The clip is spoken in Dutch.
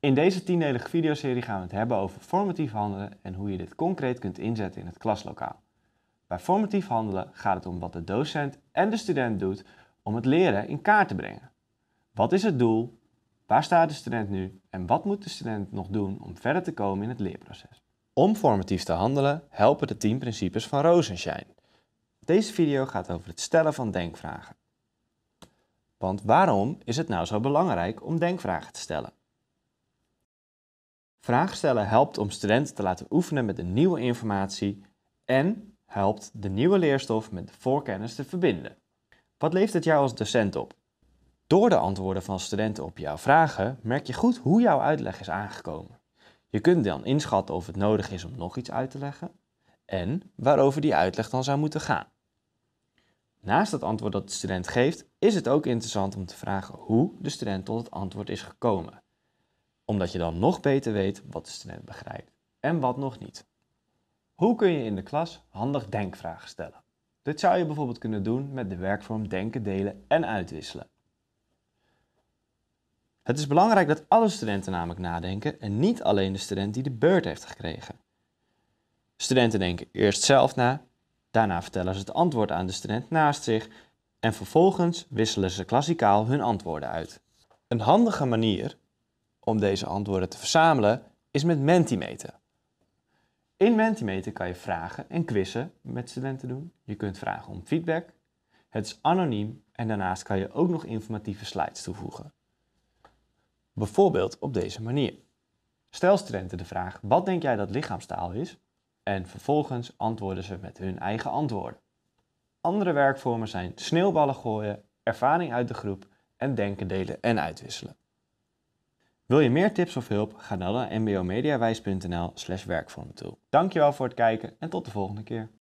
In deze tiendelige videoserie gaan we het hebben over formatief handelen en hoe je dit concreet kunt inzetten in het klaslokaal. Bij formatief handelen gaat het om wat de docent en de student doet om het leren in kaart te brengen. Wat is het doel? Waar staat de student nu? En wat moet de student nog doen om verder te komen in het leerproces? Om formatief te handelen helpen de 10 principes van Rosenshine. Deze video gaat over het stellen van denkvragen. Want waarom is het nou zo belangrijk om denkvragen te stellen? Vraagstellen stellen helpt om studenten te laten oefenen met de nieuwe informatie en helpt de nieuwe leerstof met de voorkennis te verbinden. Wat levert het jou als docent op? Door de antwoorden van studenten op jouw vragen merk je goed hoe jouw uitleg is aangekomen. Je kunt dan inschatten of het nodig is om nog iets uit te leggen en waarover die uitleg dan zou moeten gaan. Naast het antwoord dat de student geeft, is het ook interessant om te vragen hoe de student tot het antwoord is gekomen omdat je dan nog beter weet wat de student begrijpt en wat nog niet. Hoe kun je in de klas handig denkvragen stellen? Dit zou je bijvoorbeeld kunnen doen met de werkvorm denken, delen en uitwisselen. Het is belangrijk dat alle studenten namelijk nadenken en niet alleen de student die de beurt heeft gekregen. Studenten denken eerst zelf na, daarna vertellen ze het antwoord aan de student naast zich en vervolgens wisselen ze klassikaal hun antwoorden uit. Een handige manier om deze antwoorden te verzamelen is met Mentimeter. In Mentimeter kan je vragen en quizzen met studenten doen. Je kunt vragen om feedback. Het is anoniem en daarnaast kan je ook nog informatieve slides toevoegen. Bijvoorbeeld op deze manier. Stel studenten de vraag: wat denk jij dat lichaamstaal is? En vervolgens antwoorden ze met hun eigen antwoorden. Andere werkvormen zijn sneeuwballen gooien, ervaring uit de groep en denken delen en uitwisselen. Wil je meer tips of hulp? Ga dan naar mbomediawijs.nl slash werkvormtool. Dankjewel voor het kijken en tot de volgende keer.